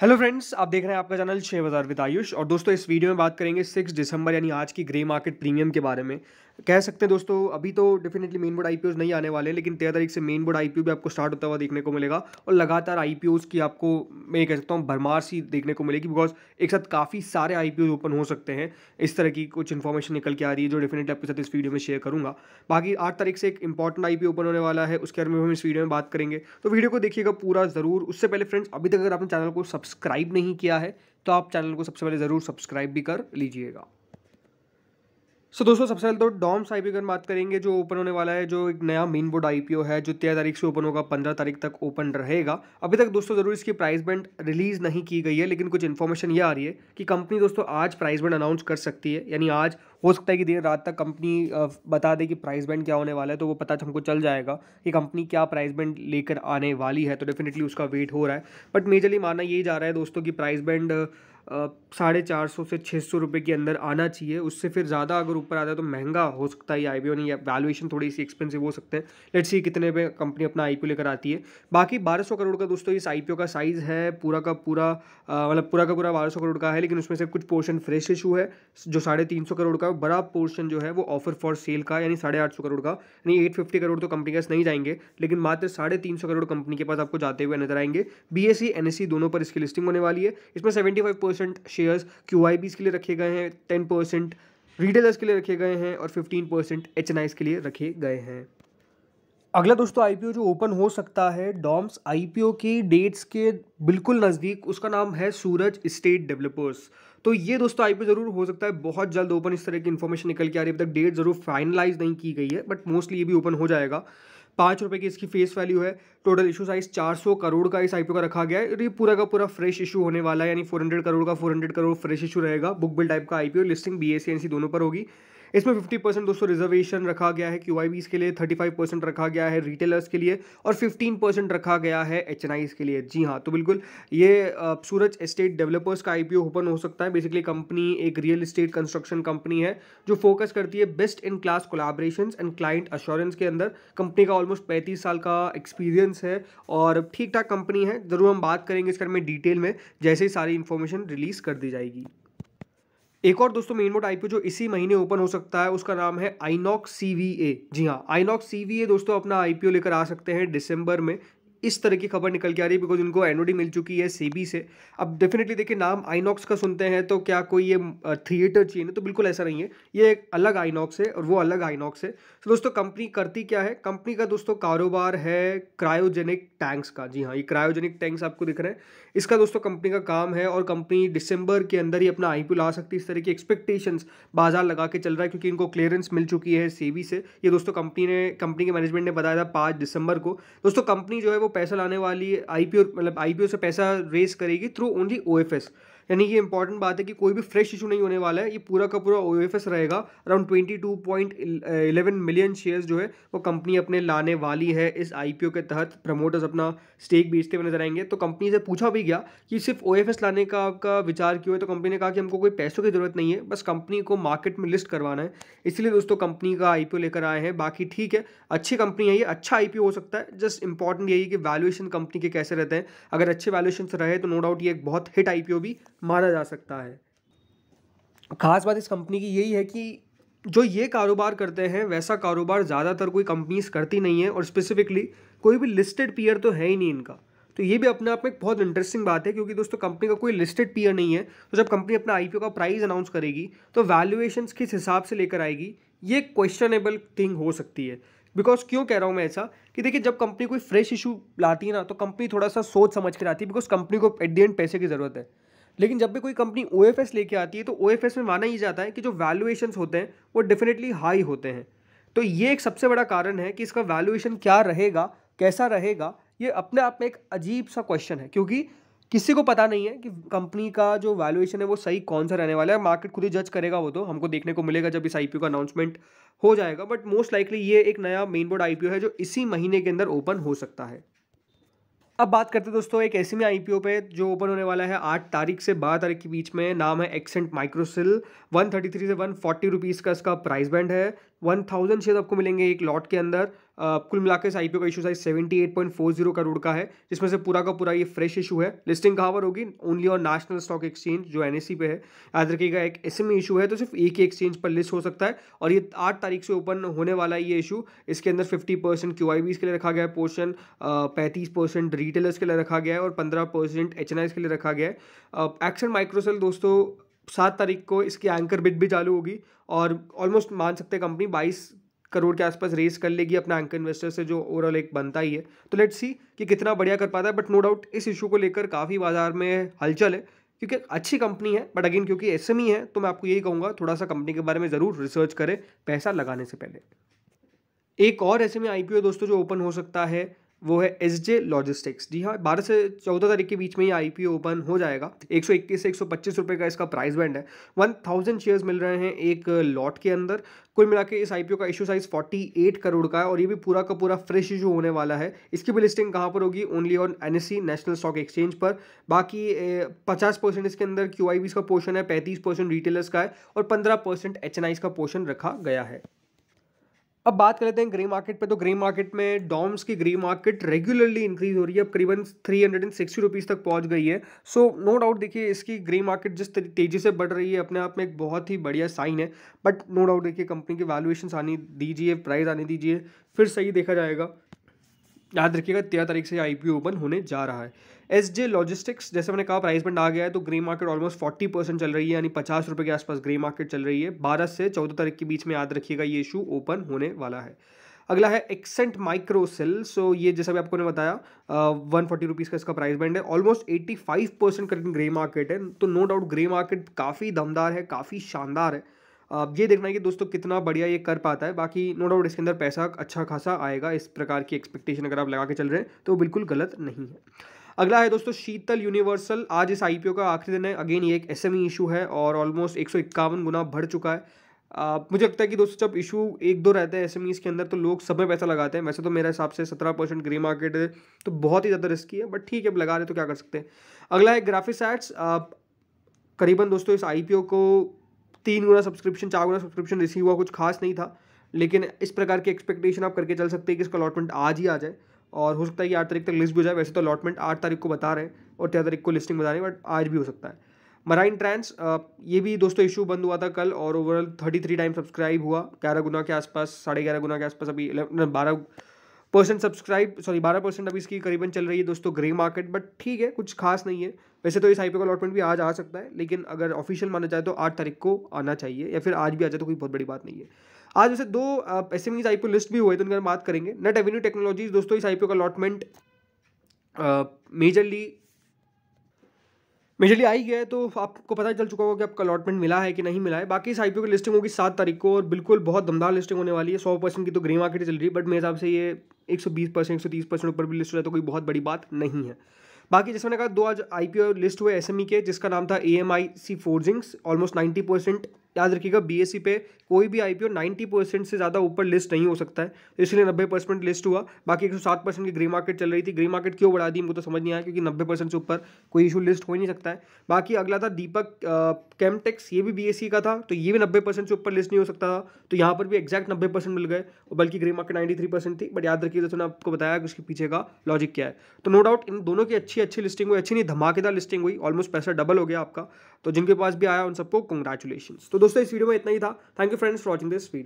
hello friends आप देख रहे हैं आपका चैनल छः बाजार विद आयुष और दोस्तों इस वीडियो में बात करेंगे सिक्स दिसंबर यानी आज की ग्रे मार्केट प्रीमियम के बारे में कह सकते हैं दोस्तों अभी तो डेफिनेटली मेन बोर्ड आई नहीं आने वाले लेकिन तेरह तारीख से मेन बोर्ड आई भी आपको स्टार्ट होता हुआ देखने को मिलेगा और लगातार आई की आपको मैं ये कह सकता हूँ भरमार सी देखने को मिलेगी बिकॉज एक साथ काफ़ी सारे आई ओपन हो सकते हैं इस तरह की कुछ इन्फॉर्मेशन निकल के आ रही है जो डेफिनेटली आपके साथ इस वीडियो में शेयर करूँगा बाकी आठ तारीख से एक इंपॉर्टेंट आई ओपन होने वाला है उसके बारे में हम इस वीडियो में बात करेंगे तो वीडियो को देखिएगा पूरा ज़रूर उससे पहले फ्रेंड्स अभी तक अगर आपने चैनल को सब्सक्राइब नहीं किया है तो आप चैनल को सबसे पहले ज़रूर सब्सक्राइब भी कर लीजिएगा सो so, दोस्तों सबसे पहले तो डॉम्स आई की बात करेंगे जो ओपन होने वाला है जो एक नया मेन बोर्ड आई है जो तेरह तारीख से ओपन होगा पंद्रह तारीख तक ओपन रहेगा अभी तक दोस्तों जरूर इसकी प्राइस बैंड रिलीज नहीं की गई है लेकिन कुछ इन्फॉर्मेशन ये आ रही है कि कंपनी दोस्तों आज प्राइस बैंड अनाउंस कर सकती है यानी आज हो सकता है कि देर रात तक कंपनी बता दे कि प्राइस बैंड क्या होने वाला है तो वो पता तो हमको चल जाएगा कि कंपनी क्या प्राइस बैंड लेकर आने वाली है तो डेफिनेटली उसका वेट हो रहा है बट मेजरली माना यही जा रहा है दोस्तों कि प्राइस बैंड साढ़े चार सौ से छः सौ रुपये के अंदर आना चाहिए उससे फिर ज़्यादा अगर ऊपर आता है तो महंगा हो सकता है ये आई नहीं वैल्यूएशन थोड़ी सी एक्सपेंसिव हो सकते हैं लेट्स सी कितने पे कंपनी अपना आई लेकर आती है बाकी बारह सौ करोड़ का दोस्तों इस आई का साइज़ है पूरा का पूरा मतलब पूरा का पूरा बारह सौ करोड़ का है लेकिन उसमें से कुछ पोर्शन फ्रेश इशू है जो साढ़े तीन सौ करोड़ का बड़ा पोर्शन जो है वो ऑफर फॉर सेल का यानी साढ़े आठ सौ करोड़ का यानी एट फिफ्टी करोड़ तो कंपनी के पास नहीं जाएंगे लेकिन मात्र साढ़े तीन सौ करोड़ कंपनी के पास आपको जाते हुए नजर आएंगे बी एस सी दोनों पर इसकी लिस्टिंग होने वाली है इसमें seventy five percent shares Q के लिए रखे गए हैं टेन परसेंट रिटेलर्स के लिए रखे गए हैं और फिफ्टीन परसेंट एच के लिए रखे गए हैं अगला दोस्तों आईपीओ जो ओपन हो सकता है डॉम्स आई आईपीओ के डेट्स के बिल्कुल नज़दीक उसका नाम है सूरज स्टेट डेवलपर्स तो ये दोस्तों आईपीओ ज़रूर हो सकता है बहुत जल्द ओपन इस तरह की इन्फॉर्मेशन निकल के आ रही है अब तक डेट ज़रूर फाइनलाइज नहीं की गई है बट मोस्टली ये भी ओपन हो जाएगा पाँच रुपये की इसकी फेस वैल्यू है टोटल इशू साइज़ चार सौ करोड़ का इस आई का रखा गया है ये पूरा का पूरा फ्रेश इशू होने वाला है यानी फोर हंड्रेड करोड़ का four hundred crore fresh issue रहेगा बुक बिल टाइप का आई लिस्टिंग बी एस दोनों पर होगी इसमें 50 परसेंट दोस्तों रिजर्वेशन रखा गया है क्यू के लिए 35 परसेंट रखा गया है रिटेलर्स के लिए और 15 परसेंट रखा गया है एच के लिए जी हाँ तो बिल्कुल ये सूरज एस्टेट डेवलपर्स का आई ओपन हो सकता है बेसिकली कंपनी एक रियल इस्टेट कंस्ट्रक्शन कंपनी है जो फोकस करती है best in class collaboration and client assurance के अंदर कंपनी का ऑलमोस्ट पैंतीस साल का एक्सपीरियंस है और ठीक ठाक कंपनी है ज़रूर हम बात करेंगे इसके में डिटेल में जैसे ही सारी इन्फॉर्मेशन रिलीज़ कर दी जाएगी एक और दोस्तों मेन बोर्ड आईपीओ जो इसी महीने ओपन हो सकता है उसका नाम है आइनॉक्स सीवीए जी हाँ आइनॉक्स सीवीए दोस्तों अपना आईपीओ लेकर आ सकते हैं दिसंबर में इस तरह की खबर निकल के आ रही है बिकॉज इनको एनओडी मिल चुकी है सीबी से अब डेफिनेटली देखिए नाम आईनॉक्स का सुनते हैं तो क्या कोई ये थिएटर चेन है तो बिल्कुल ऐसा नहीं है ये एक अलग आईनॉक्स है और वो अलग आईनॉक्स है तो दोस्तों कंपनी करती क्या है कंपनी का दोस्तों कारोबार है क्रायोजेनिक टैंक्स का जी हाँ ये क्रायोजेनिक टैंक्स आपको दिख रहे हैं इसका दोस्तों कंपनी का काम है और कंपनी दिसंबर के अंदर ही अपना आईपीओ ला सकती है इस तरह की एक्सपेक्टेशंस बाजार लगा के चल रहा है क्योंकि इनको क्लियरेंस मिल चुकी है सेवी से ये दोस्तों कंपनी ने कंपनी के मैनेजमेंट ने बताया था पाँच दिसंबर को दोस्तों कंपनी जो है वो पैसा लाने वाली आई मतलब आई से पैसा रेस करेगी थ्रू ओनली ओ यानी ये इंपॉर्टेंट बात है कि कोई भी फ्रेश इशू नहीं होने वाला है ये पूरा का पूरा ओ रहेगा around twenty two point million shares जो है वो कंपनी अपने लाने वाली है इस आई के तहत प्रमोटर्स अपना स्टेक बेचते हुए नजर आएंगे तो कंपनी से पूछा भी गया कि सिर्फ ओ लाने का आपका विचार क्यों है तो कंपनी ने कहा कि हमको कोई पैसों की ज़रूरत नहीं है बस कंपनी को मार्केट में लिस्ट करवाना है इसलिए दोस्तों कंपनी का आई लेकर आए हैं बाकी ठीक है अच्छी कंपनी है ये अच्छा आई हो सकता है जस्ट इंपॉर्टेंट यही कि वैल्यूएशन कंपनी के कैसे रहते हैं अगर अच्छे वैल्यूएशन रहे तो नो डाउट ये एक बहुत हिट आई भी माना जा सकता है ख़ास बात इस कंपनी की यही है कि जो ये कारोबार करते हैं वैसा कारोबार ज़्यादातर कोई कंपनीज करती नहीं है और स्पेसिफिकली कोई भी लिस्टेड पीयर तो है ही नहीं इनका तो ये भी अपने आप में एक बहुत इंटरेस्टिंग बात है क्योंकि दोस्तों कंपनी का कोई लिस्टेड पीयर नहीं है तो जब कंपनी अपना आईपीओ का प्राइस अनाउंस करेगी तो वैल्यूएशंस किस हिसाब से लेकर आएगी ये क्वेश्चनेबल थिंग हो सकती है बिकॉज क्यों कह रहा हूँ मैं ऐसा कि देखिए जब कंपनी कोई फ्रेश इशू लाती है ना तो कंपनी थोड़ा सा सोच समझ कर आती है बिकॉज कंपनी को एट दी एंड पैसे की ज़रूरत है लेकिन जब भी कोई कंपनी ओ लेके आती है तो ओ में माना ही जाता है कि जो वैल्यूएशन होते हैं वो डेफिनेटली हाई होते हैं तो ये एक सबसे बड़ा कारण है कि इसका वैल्यूएशन क्या रहेगा कैसा रहेगा ये अपने आप में एक अजीब सा क्वेश्चन है क्योंकि किसी को पता नहीं है कि कंपनी का जो वैल्यूएशन है वो सही कौन सा रहने वाला है मार्केट खुद ही जज करेगा वो तो हमको देखने को मिलेगा जब इस ओ का अनाउंसमेंट हो जाएगा बट मोस्ट लाइकली ये एक नया मेन बोर्ड ओ है जो इसी महीने के अंदर ओपन हो सकता है अब बात करते हैं दोस्तों एक ऐसे में आई पे जो ओपन होने वाला है आठ तारीख से बारह तारीख के बीच में नाम है Accent Microcell one thirty three से वन फोर्टी रुपीज़ का इसका प्राइस बैंड है वन थाउजेंड शेयर आपको मिलेंगे एक लॉट के अंदर आ, कुल इस आई इस ओ का issue size seventy eight point four zero crore का है जिसमें से पूरा का पूरा ये फ्रेश इशू है लिस्टिंग कहाँ पर होगी ओनली और नेशनल स्टॉक एक्सचेंज जो एन पे है याद रखिएगा एक एस इशू e है तो सिर्फ एक ही एक्सचेंज पर लिस्ट हो सकता है और ये आठ तारीख से ओपन होने वाला है ये इशू इसके अंदर फिफ्टी परसेंट क्यू आई के लिए रखा गया है पोर्शन पैंतीस परसेंट रिटेलर्स के लिए रखा गया है और पंद्रह परसेंट एच एन के लिए रखा गया है एक्शन माइक्रोसेल दोस्तों सात तारीख को इसकी एंकर बिट भी चालू होगी और ऑलमोस्ट मान सकते हैं कंपनी बाईस करोड़ के आसपास रेस कर लेगी अपना एंकर इन्वेस्टर से जो ओवरऑल एक बनता ही है तो लेट्स सी कि कितना बढ़िया कर पाता है बट नो डाउट इस इशू को लेकर काफ़ी बाजार में हलचल है क्योंकि अच्छी कंपनी है बट अगेन क्योंकि एस है तो मैं आपको यही कहूँगा थोड़ा सा कंपनी के बारे में ज़रूर रिसर्च करें पैसा लगाने से पहले एक और ऐसे में आईपीओ दोस्तों जो ओपन हो सकता है वो है एस जे लॉजिस्टिक्स जी हाँ बारह से चौदह तारीख के बीच में ही आई पी ओपन हो जाएगा एक सौ इक्कीस से एक सौ पच्चीस रुपये का इसका प्राइस बैंड है वन थाउजेंड शेयर्स मिल रहे हैं एक लॉट के अंदर कुल मिला के इस आई का issue size forty eight crore का है और ये भी पूरा का पूरा फ्रेश इशू होने वाला है इसकी भी लिस्टिंग कहाँ पर होगी only on N national stock exchange पर बाकी पचास परसेंट इसके अंदर क्यू का पोर्शन है पैंतीस परसेंट रिटेलर्स का है और पंद्रह परसेंट एच का पोर्शन रखा गया है अब बात कर लेते हैं ग्रे मार्केट पे तो ग्रे मार्केट में डॉम्स की ग्रे मार्केट रेगुलरली इंक्रीज हो रही है अब करीबन three hundred and sixty rupees तक पहुंच गई है सो नो डाउट देखिए इसकी ग्रे मार्केट जिस तेज़ी से बढ़ रही है अपने आप में एक बहुत ही बढ़िया साइन है बट नो डाउट देखिए कंपनी की वैल्यूएशन आने दीजिए प्राइस आने दीजिए फिर सही देखा जाएगा याद रखिएगा तेरह तारीख से आई पी ओपन होने जा रहा है एस जे लॉजिस्टिक्स जैसे मैंने कहा प्राइस बैंड आ गया है तो grey market almost forty percent चल रही है यानी पचास रुपये के आसपास ग्रे मार्केट चल रही है बारह से चौदह तारीख के बीच में याद रखिएगा ये इशू ओपन होने वाला है अगला है एक्सेंट माइक्रोसेल सो ये जैसा भी आपको ने बताया वन फोर्टी रुपीज़ का इसका प्राइस बैंड है ऑलमोस्ट एट्टी फाइव परसेंट करके ग्रे मार्केट है तो नो डाउट ग्रे मार्केट काफ़ी दमदार है काफ़ी शानदार है अब ये देखना है कि दोस्तों कितना बढ़िया ये कर पाता है बाकी नो डाउट इसके अंदर पैसा अच्छा खासा आएगा इस प्रकार की एक्सपेक्टेशन अगर आप लगा के चल रहे हैं तो बिल्कुल गलत नहीं है अगला है दोस्तों शीतल यूनिवर्सल आज इस आईपीओ का आखिरी दिन है अगेन ये एक एसएमई इशू e है और ऑलमोस्ट एक गुना बढ़ चुका है आ, मुझे लगता है कि दोस्तों जब इशू एक दो रहते हैं एस के अंदर तो लोग सब में पैसा लगाते हैं वैसे तो मेरे हिसाब से सत्रह परसेंट ग्रे मार्केट है तो बहुत ही ज़्यादा रिस्की है बट ठीक है अब लगा रहे तो क्या कर सकते हैं अगला है ग्राफिक्स एड्स करीबन दोस्तों इस आई को तीन गुना सब्सक्रिप्शन चार गुना सब्सक्रिप्शन रिसीव हुआ कुछ खास नहीं था लेकिन इस प्रकार की एक्सपेक्टेशन आप करके चल सकते हैं कि इसका अलॉटमेंट आज ही आ जाए और हो सकता है कि आठ तारीख तक लिस्ट भी हो जाए वैसे तो अलॉटमेंट आठ तारीख को बता रहे हैं और तेरह तारीख को लिस्टिंग बता रहे हैं बट आज भी हो सकता है मराइन ट्रांस ये भी दोस्तों इशू बंद हुआ था कल और overall thirty three time subscribe हुआ ग्यारह गुना के आसपास साढ़े ग्यारह गुना के आसपास अभी बारह परसेंट सब्सक्राइब सॉरी बारह परसेंट अभी इसकी करीबन चल रही है दोस्तों ग्रे मार्केट बट ठीक है कुछ खास नहीं है वैसे तो इस आईपीओ का अलॉटमेंट भी आज आ सकता है लेकिन अगर ऑफिशियल माना जाए तो आठ तारीख को आना चाहिए या फिर आज भी आ जाए तो कोई बहुत बड़ी बात नहीं है आज वैसे दो एस एम आईपीओ लिस्ट भी हुए तो उनके बात करेंगे नेट एवेन्यू टेक्नोलॉजीज दोस्तों इस आईपीओ का अलॉटमेंट मेजरली मेजरली आई गया है तो आपको पता चल चुका होगा कि आपका अलॉटमेंट मिला है कि नहीं मिला है बाकी इस आईपीओ की लिस्टिंग होगी सात तारीख को और बिल्कुल बहुत दमदार लिस्टिंग होने वाली है सौ परसेंट की तो ग्रे मार्केट चल रही है बट मेरे हिसाब से ये एक सौ बीस परसेंट एक सौ तीस परसेंट ऊपर भी लिस्ट हो जाए तो कोई बहुत बड़ी बात नहीं है बाकी जैसे मैंने कहा दो आज आई लिस्ट हुए एस e के जिसका नाम था A M I C forgings almost ninety percent याद रखिएगा बीएससी e पे कोई भी आईपीओ 90 परसेंट से ज़्यादा ऊपर लिस्ट नहीं हो सकता है तो इसलिए 90 परसेंट लिस्ट हुआ बाकी 107 परसेंट की ग्री मार्केट चल रही थी ग्री मार्केट क्यों बढ़ा दी मुझे तो समझ नहीं आया क्योंकि 90 परसेंट से ऊपर कोई इशू लिस्ट हो ही नहीं सकता है बाकी अगला था दीपक कैमटेक्स ये भी बी e का था तो ये भी नब्बे से ऊपर लिस्ट नहीं हो सकता था तो यहाँ पर भी एक्जैक्ट नब्बे मिल गए और बल्कि ग्री मार्केट नाइन्टी थी बट याद रखिए जैसे आपको बताया कि उसके पीछे का लॉजिक क्या है तो नो डाउट इन दोनों की अच्छी अच्छी अच्छी लिस्टिंग हुई अच्छी नहीं धमाकेदार लिस्टिंग हुई ऑलमोस्ट पैसा डबल हो गया आपका तो जिनके पास भी आया उन सबको कंग्रेचुलेशन तो दोस्तों इस वीडियो में इतना ही था thank you friends for watching this video